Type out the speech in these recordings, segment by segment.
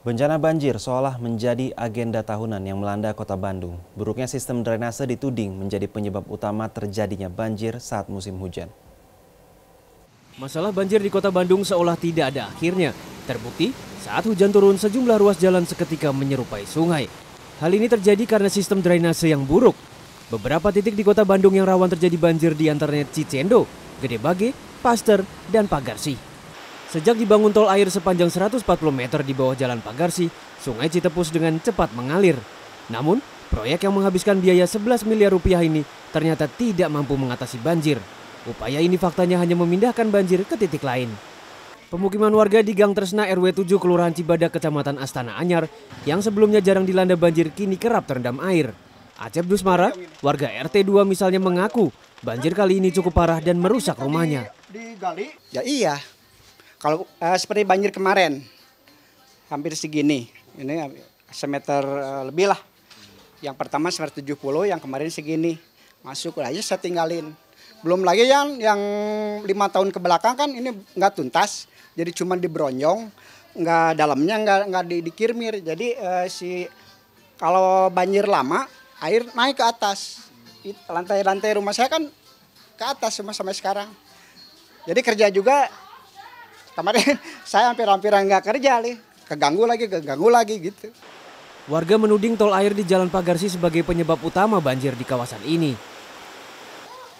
Bencana banjir seolah menjadi agenda tahunan yang melanda kota Bandung. Buruknya sistem drainase dituding menjadi penyebab utama terjadinya banjir saat musim hujan. Masalah banjir di kota Bandung seolah tidak ada akhirnya. Terbukti saat hujan turun sejumlah ruas jalan seketika menyerupai sungai. Hal ini terjadi karena sistem drainase yang buruk. Beberapa titik di kota Bandung yang rawan terjadi banjir di Cicendo, Gede Bage, Paster, dan Pagarsi. Sejak dibangun tol air sepanjang 140 meter di bawah jalan Pagarsi, sungai Citepus dengan cepat mengalir. Namun, proyek yang menghabiskan biaya 11 miliar rupiah ini ternyata tidak mampu mengatasi banjir. Upaya ini faktanya hanya memindahkan banjir ke titik lain. Pemukiman warga di Gang Tresna RW 7 Kelurahan Cibadak Kecamatan Astana Anyar yang sebelumnya jarang dilanda banjir kini kerap terendam air. Acep Dusmara, warga RT 2 misalnya mengaku banjir kali ini cukup parah dan merusak rumahnya. Ya iya, kalau uh, seperti banjir kemarin, hampir segini, ini eh, semeter uh, lebih lah. Yang pertama 170, yang kemarin segini. Masuk aja ya saya tinggalin. Belum lagi yang yang lima tahun kebelakang kan ini nggak tuntas, jadi cuma bronjong nggak dalamnya nggak nggak di, dikirmir. Jadi uh, si kalau banjir lama air naik ke atas. Lantai-lantai rumah saya kan ke atas semua sampai sekarang. Jadi kerja juga Kemarin saya hampir-hampir nggak kerja nih, keganggu lagi, keganggu lagi gitu. Warga menuding tol air di Jalan Pagarsi sebagai penyebab utama banjir di kawasan ini.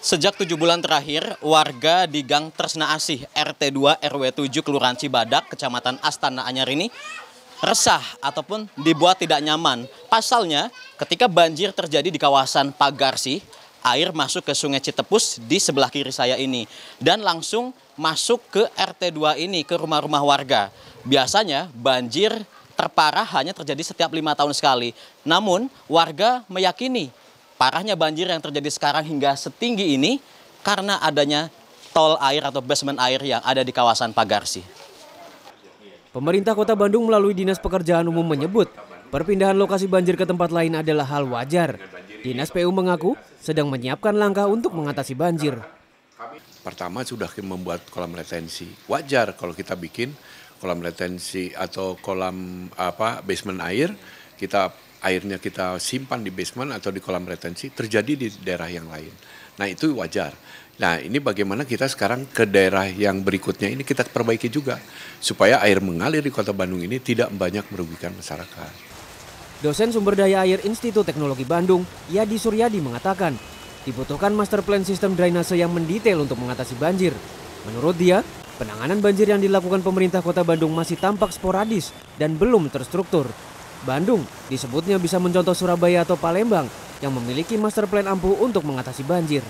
Sejak tujuh bulan terakhir, warga di Gang Tresna Asih, RT2 RW7 Kelurahan Cibadak, Kecamatan Astana Anyar ini resah ataupun dibuat tidak nyaman. Pasalnya, ketika banjir terjadi di kawasan Pagarsi, air masuk ke Sungai Citepus di sebelah kiri saya ini dan langsung masuk ke RT2 ini ke rumah-rumah warga. Biasanya banjir terparah hanya terjadi setiap lima tahun sekali. Namun warga meyakini parahnya banjir yang terjadi sekarang hingga setinggi ini karena adanya tol air atau basement air yang ada di kawasan Pagarsi. Pemerintah Kota Bandung melalui Dinas Pekerjaan Umum menyebut perpindahan lokasi banjir ke tempat lain adalah hal wajar Dinas PU mengaku sedang menyiapkan langkah untuk mengatasi banjir. Pertama sudah membuat kolam retensi. Wajar kalau kita bikin kolam retensi atau kolam apa basement air, kita airnya kita simpan di basement atau di kolam retensi terjadi di daerah yang lain. Nah, itu wajar. Nah, ini bagaimana kita sekarang ke daerah yang berikutnya ini kita perbaiki juga supaya air mengalir di Kota Bandung ini tidak banyak merugikan masyarakat. Dosen Sumber Daya Air Institut Teknologi Bandung, Yadi Suryadi mengatakan, dibutuhkan master plan sistem drainase yang mendetail untuk mengatasi banjir. Menurut dia, penanganan banjir yang dilakukan pemerintah kota Bandung masih tampak sporadis dan belum terstruktur. Bandung disebutnya bisa mencontoh Surabaya atau Palembang yang memiliki master plan ampuh untuk mengatasi banjir.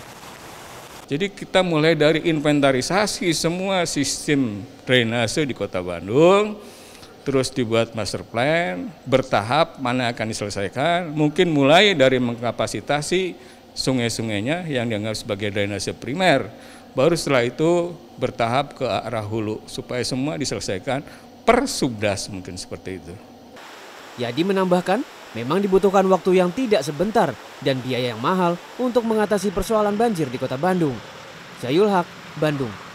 Jadi kita mulai dari inventarisasi semua sistem drainase di kota Bandung, terus dibuat master plan, bertahap mana akan diselesaikan, mungkin mulai dari mengkapasitasi sungai-sungainya yang dianggap sebagai drainase primer, baru setelah itu bertahap ke arah hulu supaya semua diselesaikan per subdas mungkin seperti itu. Yadi menambahkan, memang dibutuhkan waktu yang tidak sebentar dan biaya yang mahal untuk mengatasi persoalan banjir di kota Bandung. Zayul Haq, Bandung.